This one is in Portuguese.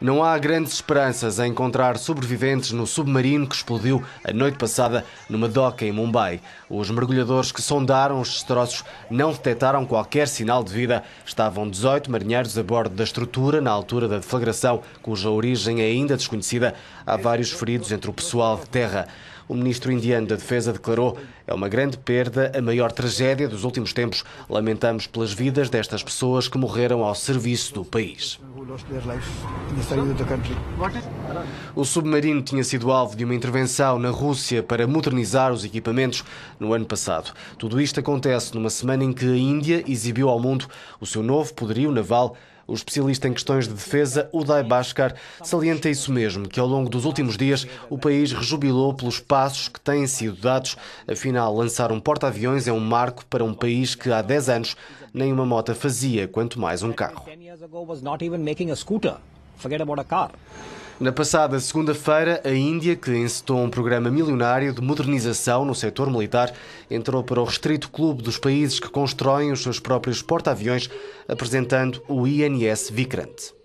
Não há grandes esperanças em encontrar sobreviventes no submarino que explodiu a noite passada numa doca em Mumbai. Os mergulhadores que sondaram os destroços não detectaram qualquer sinal de vida. Estavam 18 marinheiros a bordo da estrutura na altura da deflagração, cuja origem é ainda desconhecida. Há vários feridos entre o pessoal de terra. O ministro indiano da Defesa declarou: é uma grande perda, a maior tragédia dos últimos tempos. Lamentamos pelas vidas destas pessoas que morreram ao serviço do país. O submarino tinha sido alvo de uma intervenção na Rússia para modernizar os equipamentos no ano passado. Tudo isto acontece numa semana em que a Índia exibiu ao mundo o seu novo poderio naval o especialista em questões de defesa, Uday Bhaskar, salienta isso mesmo, que ao longo dos últimos dias o país rejubilou pelos passos que têm sido dados. Afinal, lançar um porta-aviões é um marco para um país que há 10 anos nem uma moto fazia, quanto mais um carro. Na passada segunda-feira, a Índia, que encetou um programa milionário de modernização no setor militar, entrou para o restrito clube dos países que constroem os seus próprios porta-aviões, apresentando o INS Vikrant.